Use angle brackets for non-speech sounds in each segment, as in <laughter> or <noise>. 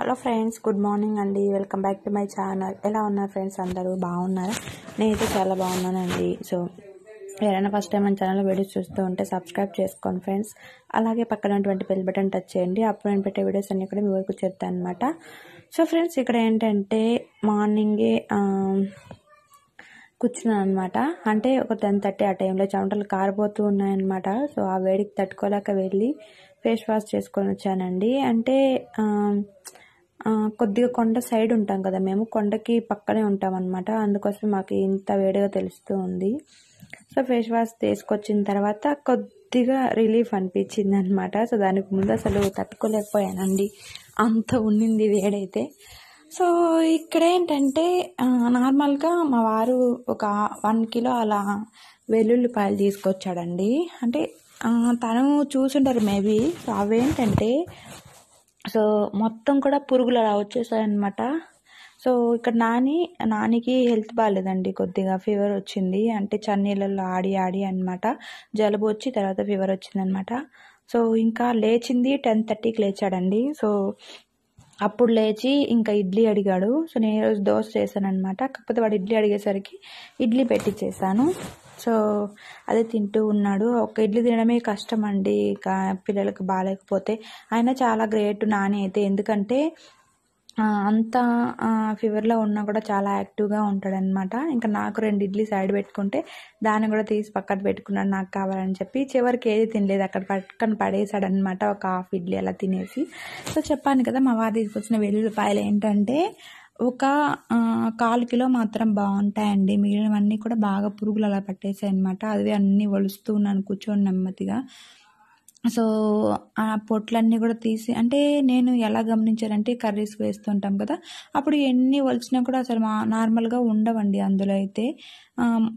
hello friends good morning అండి welcome back to my channel ఎలా ఉన్నారు ఫ్రెండ్స్ అందరూ బాగున్నారా నేనైతే చాలా బాగున్నానండి సో ఎవరైనా ఫస్ట్ టైం మన ఛానల్ వీడియోస్ చూస్తూ ఉంటే సబ్స్క్రైబ్ చేసుకోండి ఫ్రెండ్స్ అలాగే పక్కన ఉన్నటువంటి బెల్ బటన్ టచ్ చేయండి అప్పుడు నేను పెట్టే వీడియోస్ అన్నీ కూడా మీ వరకు చెప్తాను అనమాట సో ఫ్రెండ్స్ ఇక్కడ ఏంటంటే మార్నింగే కూర్చున్నాను అనమాట అంటే ఒక టెన్ థర్టీ ఆ టైంలో చెమటలు కారిపోతూ ఉన్నాయన్నమాట సో ఆ వేడికి తట్టుకోలేక వెళ్ళి ఫేస్ వాష్ చేసుకొని వచ్చానండి అంటే కొద్దిగా కొండ సైడ్ ఉంటాం కదా మేము కొండకి పక్కనే ఉంటాం అనమాట అందుకోసం మాకు ఇంత వేడిగా తెలుస్తూ ఉంది సో ఫేస్ వాష్ తీసుకొచ్చిన తర్వాత కొద్దిగా రిలీఫ్ అనిపించింది అనమాట సో దానికి ముందు అసలు తట్టుకోలేకపోయానండి అంత ఉండింది వేడైతే సో ఇక్కడ ఏంటంటే నార్మల్గా మా వారు ఒక వన్ కిలో అలా వెల్లుల్లిపాయలు తీసుకొచ్చాడండి అంటే తను చూసుంటారు మేబీ సో అవేంటంటే సో మొత్తం కూడా పురుగులు అలా వచ్చేసాయన్నమాట సో ఇక్కడ నాని నానికి హెల్త్ బాగాలేదండి కొద్దిగా ఫీవర్ వచ్చింది అంటే చన్నీళ్ళల్లో ఆడి ఆడి అనమాట జలుబు వచ్చి తర్వాత ఫీవర్ వచ్చిందనమాట సో ఇంకా లేచింది టెన్ థర్టీకి లేచాడండి సో అప్పుడు లేచి ఇంకా ఇడ్లీ అడిగాడు సో నేను ఈరోజు దోశ చేశానమాట కాకపోతే వాడు ఇడ్లీ అడిగేసరికి ఇడ్లీ పెట్టించేసాను సో అదే తింటూ ఉన్నాడు ఒక ఇడ్లీ తినడమే కష్టం అండి పిల్లలకు బాగాలేకపోతే ఆయన చాలా గ్రేట్ నాని అయితే ఎందుకంటే అంత ఫీవర్లో ఉన్నా కూడా చాలా యాక్టివ్గా ఉంటాడనమాట ఇంకా నాకు రెండు ఇడ్లీ సైడ్ పెట్టుకుంటే దాన్ని కూడా తీసి పక్కన పెట్టుకున్నాడు నాకు కావాలని చెప్పి చివరికి ఏది తినలేదు అక్కడ పక్కన పడేసాడనమాట ఒక హాఫ్ ఇడ్లీ అలా తినేసి సో చెప్పాను కదా మా వారి తీసుకొచ్చిన వెల్లుల్లిపాయలు ఏంటంటే ఒక కాలు కిలో మాత్రం బాగుంటాయండి మిగిలినవన్నీ కూడా బాగా పురుగులు అలా పట్టేసాయి అనమాట అవి అన్నీ వలుస్తూ ఉన్నాను కూర్చొని నెమ్మదిగా సో ఆ పొట్లన్నీ కూడా తీసి అంటే నేను ఎలా గమనించాలంటే కర్రీస్ వేస్తుంటాం కదా అప్పుడు ఎన్ని వలిచినా కూడా అసలు మా నార్మల్గా ఉండవండి అందులో అయితే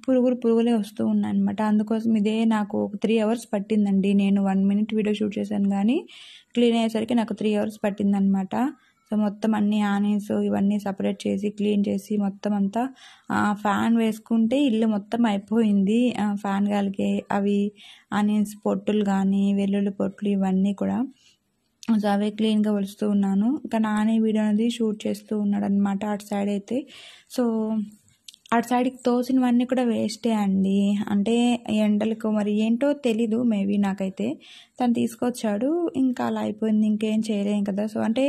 పురుగులు పురుగులే వస్తూ ఉన్నాయి అనమాట అందుకోసం ఇదే నాకు ఒక త్రీ అవర్స్ పట్టిందండి నేను వన్ మినిట్ వీడియో షూట్ చేశాను కానీ క్లీన్ అయ్యేసరికి నాకు త్రీ అవర్స్ పట్టిందనమాట సో మొత్తం అన్ని ఆనియన్స్ ఇవన్నీ సపరేట్ చేసి క్లీన్ చేసి మొత్తం అంతా ఫ్యాన్ వేసుకుంటే ఇల్లు మొత్తం అయిపోయింది ఫ్యాన్ కలిగే అవి ఆనియన్స్ పొట్టులు కానీ వెల్లుల్లి పొట్టులు ఇవన్నీ కూడా సో అవే క్లీన్గా వలుస్తూ ఉన్నాను ఇంకా నానే వీడియో అనేది షూట్ చేస్తూ ఉన్నాడు అనమాట అటు సైడ్ అయితే సో అటు సైడ్కి తోసినవన్నీ కూడా వేస్టే అండి అంటే ఎండలకు మరి ఏంటో తెలీదు మేబీ నాకైతే తను తీసుకొచ్చాడు ఇంకా అలా అయిపోయింది ఇంకేం చేయలేం కదా సో అంటే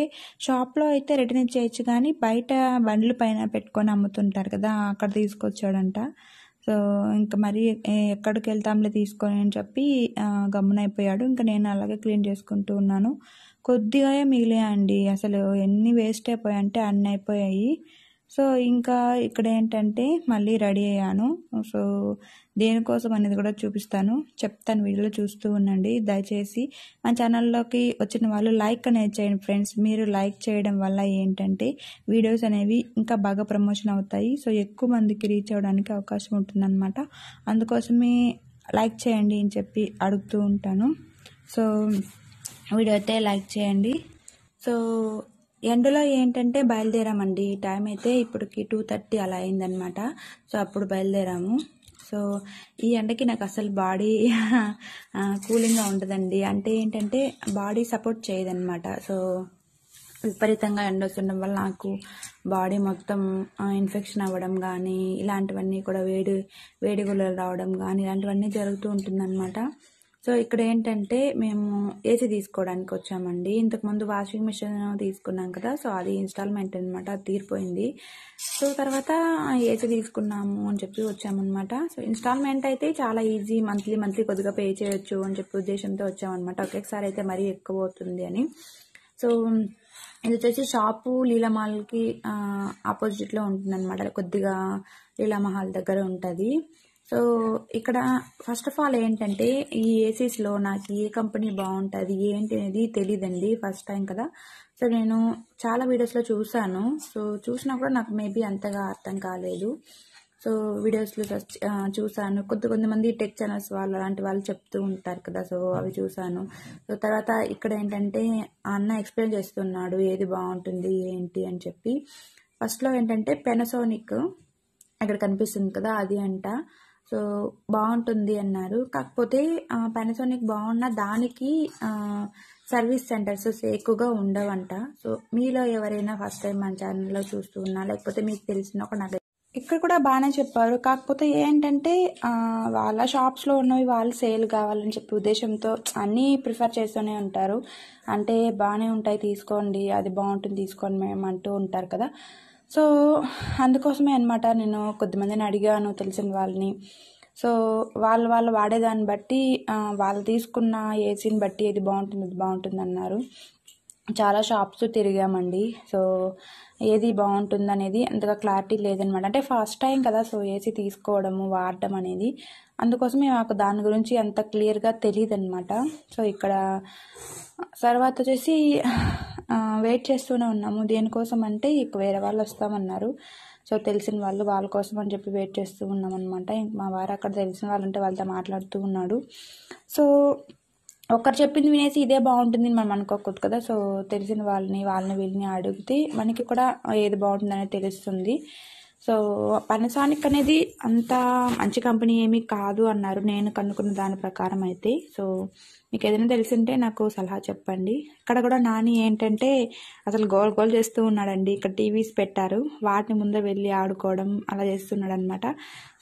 షాప్లో అయితే రిటర్న్ ఇచ్చేయచ్చు కానీ బయట బండ్ల పైన పెట్టుకొని అమ్ముతుంటారు కదా అక్కడ తీసుకొచ్చాడంట సో ఇంకా మరి ఎక్కడికి వెళ్తాంలే తీసుకొని అని చెప్పి గమ్మునైపోయాడు ఇంకా నేను అలాగే క్లీన్ చేసుకుంటూ ఉన్నాను కొద్దిగా అండి అసలు ఎన్ని వేస్ట్ అయిపోయాయి అంటే అన్నీ అయిపోయాయి సో ఇంకా ఇక్కడ ఏంటంటే మళ్ళీ రెడీ అయ్యాను సో దేనికోసం అనేది కూడా చూపిస్తాను చెప్తాను వీడియోలో చూస్తూ ఉండండి దయచేసి మా ఛానల్లోకి వచ్చిన వాళ్ళు లైక్ అనేది చేయండి ఫ్రెండ్స్ మీరు లైక్ చేయడం వల్ల ఏంటంటే వీడియోస్ అనేవి ఇంకా బాగా ప్రమోషన్ అవుతాయి సో ఎక్కువ మందికి రీచ్ అవ్వడానికి అవకాశం ఉంటుందన్నమాట అందుకోసమే లైక్ చేయండి అని చెప్పి అడుగుతూ ఉంటాను సో వీడియో అయితే లైక్ చేయండి సో ఎండలో ఏంటంటే బయలుదేరామండి టైం అయితే ఇప్పటికి టూ థర్టీ అలా అయిందనమాట సో అప్పుడు బయలుదేరాము సో ఈ ఎండకి నాకు అసలు బాడీ కూలింగ్గా ఉంటుందండి అంటే ఏంటంటే బాడీ సపోర్ట్ చేయదనమాట సో విపరీతంగా ఎండ వస్తుండడం వల్ల నాకు బాడీ మొత్తం ఇన్ఫెక్షన్ అవ్వడం కానీ ఇలాంటివన్నీ కూడా వేడి వేడి రావడం కానీ ఇలాంటివన్నీ జరుగుతూ ఉంటుందన్నమాట సో ఇక్కడ ఏంటంటే మేము ఏసీ తీసుకోవడానికి వచ్చామండి ఇంతకుముందు వాషింగ్ మిషన్ తీసుకున్నాం కదా సో అది ఇన్స్టాల్మెంట్ అనమాట అది తీరిపోయింది సో తర్వాత ఏసీ తీసుకున్నాము అని చెప్పి వచ్చామన్నమాట సో ఇన్స్టాల్మెంట్ అయితే చాలా ఈజీ మంత్లీ మంత్లీ కొద్దిగా పే చేయొచ్చు అని చెప్పి ఉద్దేశంతో వచ్చామన్నమాట ఒకేసారి అయితే మరీ ఎక్కువ అవుతుంది అని సో ఇది వచ్చేసి షాపు లీలామాల్కి ఆపోజిట్లో ఉంటుంది అనమాట కొద్దిగా లీలామహల్ దగ్గర ఉంటుంది సో ఇక్కడ ఫస్ట్ ఆఫ్ ఆల్ ఏంటంటే ఈ ఏసీస్లో నాకు ఏ కంపెనీ బాగుంటుంది ఏంటి అనేది తెలియదండి ఫస్ట్ టైం కదా సో నేను చాలా వీడియోస్లో చూశాను సో చూసినా కూడా నాకు మేబీ అంతగా అర్థం కాలేదు సో వీడియోస్లో చూసాను కొద్ది కొంతమంది టెక్ ఛానల్స్ వాళ్ళు అలాంటి వాళ్ళు చెప్తూ ఉంటారు కదా సో అవి చూసాను సో తర్వాత ఇక్కడ ఏంటంటే అన్న ఎక్స్ప్లెయిన్ చేస్తున్నాడు ఏది బాగుంటుంది ఏంటి అని చెప్పి ఫస్ట్లో ఏంటంటే పెనసోనిక్ ఇక్కడ కనిపిస్తుంది కదా అది అంట సో బాగుంటుంది అన్నారు కాకపోతే పెనసోనిక్ బాగున్న దానికి సర్వీస్ సెంటర్స్ ఎక్కువగా ఉండవంట సో మీలో ఎవరైనా ఫస్ట్ టైం మన ఛానల్లో ఉన్నా లేకపోతే మీకు తెలిసిన ఒక నగ ఇక్కడ కూడా బాగానే చెప్పారు కాకపోతే ఏంటంటే వాళ్ళ షాప్స్లో ఉన్నవి వాళ్ళు సేల్ కావాలని చెప్పి ఉద్దేశంతో అన్నీ ప్రిఫర్ చేస్తూనే ఉంటారు అంటే బాగానే ఉంటాయి తీసుకోండి అది బాగుంటుంది తీసుకోండి మేము అంటూ ఉంటారు కదా సో అందుకోసమే అనమాట నేను కొద్దిమందిని అడిగాను తెలిసిన వాళ్ళని సో వాళ్ళు వాళ్ళు వాడేదాన్ని బట్టి వాళ్ళు తీసుకున్న ఏసీని బట్టి ఏది బాగుంటుంది ఇది బాగుంటుంది అన్నారు చాలా షాప్స్ తిరిగామండి సో ఏది బాగుంటుంది అనేది అంతగా క్లారిటీ లేదనమాట అంటే ఫస్ట్ టైం కదా సో ఏసీ తీసుకోవడము వాడడం అనేది అందుకోసమే మాకు దాని గురించి అంత క్లియర్గా తెలియదు అనమాట సో ఇక్కడ తర్వాత వచ్చేసి వెయిట్ చేస్తూనే ఉన్నాము దేనికోసం అంటే ఇక వేరే వాళ్ళు వస్తామన్నారు సో తెలిసిన వాళ్ళు వాళ్ళ కోసం అని చెప్పి వెయిట్ చేస్తూ ఉన్నాం అనమాట మా వారు అక్కడ తెలిసిన వాళ్ళు ఉంటే వాళ్ళతో మాట్లాడుతూ ఉన్నాడు సో ఒకరు చెప్పింది వినేసి ఇదే బాగుంటుంది మనం అనుకోకూడదు కదా సో తెలిసిన వాళ్ళని వాళ్ళని వీళ్ళని అడిగితే మనకి కూడా ఏది బాగుంటుందనేది తెలుస్తుంది సో పనసానిక్ అనేది అంత మంచి కంపెనీ ఏమీ కాదు అన్నారు నేను కనుక్కున్న దాని ప్రకారం అయితే సో మీకు ఏదైనా తెలిసింటే నాకు సలహా చెప్పండి ఇక్కడ కూడా నాని ఏంటంటే అసలు గోల్ గోల్ చేస్తూ ఉన్నాడండి ఇక్కడ టీవీస్ పెట్టారు వాటిని ముందు వెళ్ళి ఆడుకోవడం అలా చేస్తున్నాడు అనమాట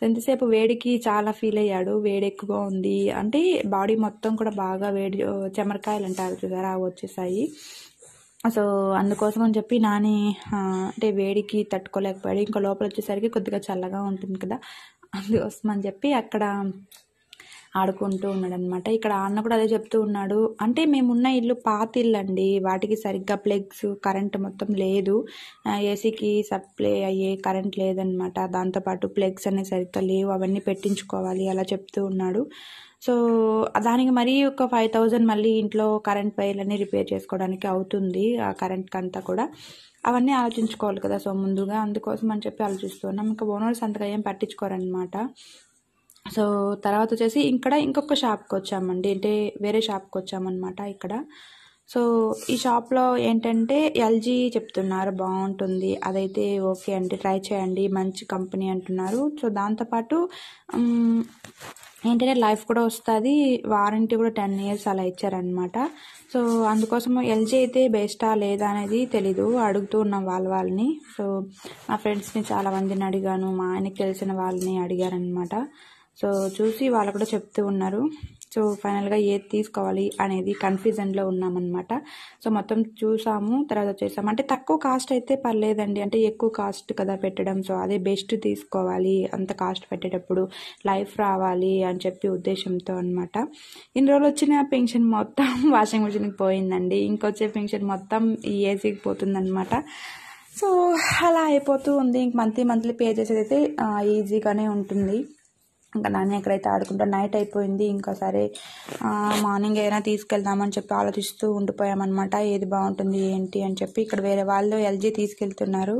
ఎంతసేపు వేడికి చాలా ఫీల్ అయ్యాడు వేడి ఎక్కువగా ఉంది అంటే బాడీ మొత్తం కూడా బాగా వేడి చెమరకాయలు అంటారు చూసారా వచ్చేసాయి సో అందుకోసం అని చెప్పి నాని అంటే వేడికి తట్టుకోలేకపోయాడు ఇంకా లోపల వచ్చేసరికి కొద్దిగా చల్లగా ఉంటుంది కదా అందుకోసం అని చెప్పి అక్కడ ఆడుకుంటూ ఉన్నాడు అనమాట ఇక్కడ అన్న కూడా అదే చెప్తూ ఉన్నాడు అంటే మేమున్న ఇల్లు పాత ఇల్లు అండి వాటికి సరిగ్గా ప్లగ్స్ కరెంట్ మొత్తం లేదు ఏసీకి సప్లై అయ్యే కరెంట్ లేదనమాట దాంతోపాటు ప్లగ్స్ అనేవి సరిగ్గా లేవు అవన్నీ పెట్టించుకోవాలి అలా చెప్తూ ఉన్నాడు సో దానికి మరీ ఒక ఫైవ్ థౌజండ్ మళ్ళీ ఇంట్లో కరెంట్ పైర్లన్నీ రిపేర్ చేసుకోవడానికి అవుతుంది ఆ కరెంట్కి అంతా కూడా అవన్నీ ఆలోచించుకోవాలి కదా సో ముందుగా అందుకోసం అని చెప్పి ఆలోచిస్తున్నాం ఇంకా ఓనర్స్ అంతగా ఏం పట్టించుకోరనమాట సో తర్వాత వచ్చేసి ఇక్కడ ఇంకొక షాప్కి వచ్చామండి అంటే వేరే షాప్కి వచ్చామన్నమాట ఇక్కడ సో ఈ షాప్లో ఏంటంటే ఎల్జీ చెప్తున్నారు బాగుంటుంది అదైతే ఓకే అండి ట్రై చేయండి మంచి కంపెనీ అంటున్నారు సో దాంతోపాటు ఏంటంటే లైఫ్ కూడా వస్తుంది వారంటీ కూడా టెన్ ఇయర్స్ అలా ఇచ్చారనమాట సో అందుకోసం ఎల్జీ అయితే బెస్టా లేదా అనేది తెలీదు అడుగుతూ ఉన్నాం వాళ్ళ వాళ్ళని సో మా ఫ్రెండ్స్ని చాలామందిని అడిగాను మా ఆయనకి తెలిసిన వాళ్ళని అడిగారనమాట సో చూసి వాళ్ళు కూడా చెప్తూ ఉన్నారు సో ఫైనల్గా ఏది తీసుకోవాలి అనేది కన్ఫ్యూజన్లో ఉన్నామన్నమాట సో మొత్తం చూసాము తర్వాత వచ్చేసాము అంటే తక్కువ కాస్ట్ అయితే పర్లేదండి అంటే ఎక్కువ కాస్ట్ కదా పెట్టడం సో అదే బెస్ట్ తీసుకోవాలి అంత కాస్ట్ పెట్టేటప్పుడు లైఫ్ రావాలి అని చెప్పి ఉద్దేశంతో అనమాట ఇన్ని రోజులు వచ్చిన పెన్షన్ మొత్తం <laughs> వాషింగ్ మిషన్కి పోయిందండి ఇంకొచ్చే పెన్షన్ మొత్తం ఈ ఏసీకి పోతుందన్నమాట సో అలా అయిపోతూ ఉంది ఇంక మంత్లీ మంత్లీ పే చేసేది అయితే ఈజీగానే ఉంటుంది ఇంకా నాన్న ఎక్కడైతే ఆడుకుంటా నైట్ అయిపోయింది ఇంకా సరే మార్నింగ్ అయినా తీసుకెళ్దామని చెప్పి ఆలోచిస్తూ ఉండిపోయామన్నమాట ఏది బాగుంటుంది ఏంటి అని చెప్పి ఇక్కడ వేరే వాళ్ళు ఎల్జీ తీసుకెళ్తున్నారు